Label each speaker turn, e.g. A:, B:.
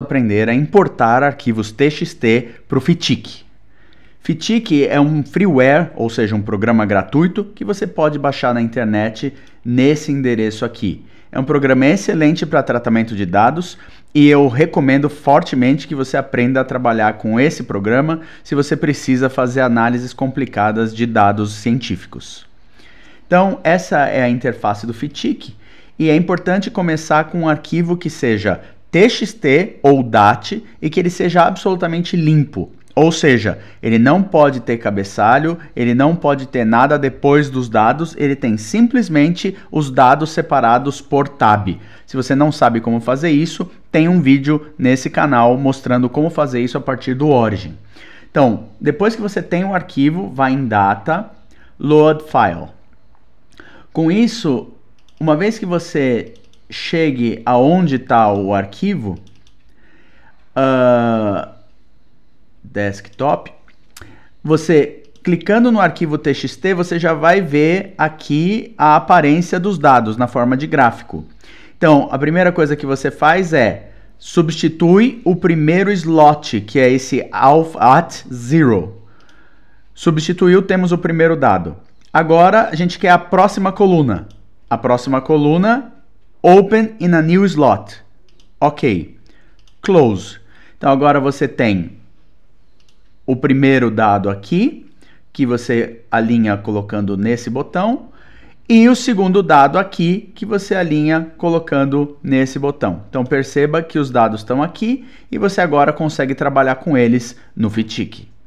A: aprender a importar arquivos TXT para o Fitic. Fitic é um freeware, ou seja, um programa gratuito que você pode baixar na internet nesse endereço aqui. É um programa excelente para tratamento de dados e eu recomendo fortemente que você aprenda a trabalhar com esse programa se você precisa fazer análises complicadas de dados científicos. Então, essa é a interface do Fitic E é importante começar com um arquivo que seja TXT ou DAT e que ele seja absolutamente limpo. Ou seja, ele não pode ter cabeçalho, ele não pode ter nada depois dos dados, ele tem simplesmente os dados separados por tab. Se você não sabe como fazer isso, tem um vídeo nesse canal mostrando como fazer isso a partir do Origin. Então, depois que você tem o arquivo, vai em Data, Load File. Com isso, uma vez que você chegue aonde está o arquivo uh, desktop, você clicando no arquivo txt, você já vai ver aqui a aparência dos dados na forma de gráfico. Então, a primeira coisa que você faz é substitui o primeiro slot, que é esse alf at zero. Substituiu, temos o primeiro dado. Agora a gente quer a próxima coluna. A próxima coluna Open in a new slot. Ok. Close. Então agora você tem o primeiro dado aqui, que você alinha colocando nesse botão, e o segundo dado aqui, que você alinha colocando nesse botão. Então perceba que os dados estão aqui e você agora consegue trabalhar com eles no Fitique.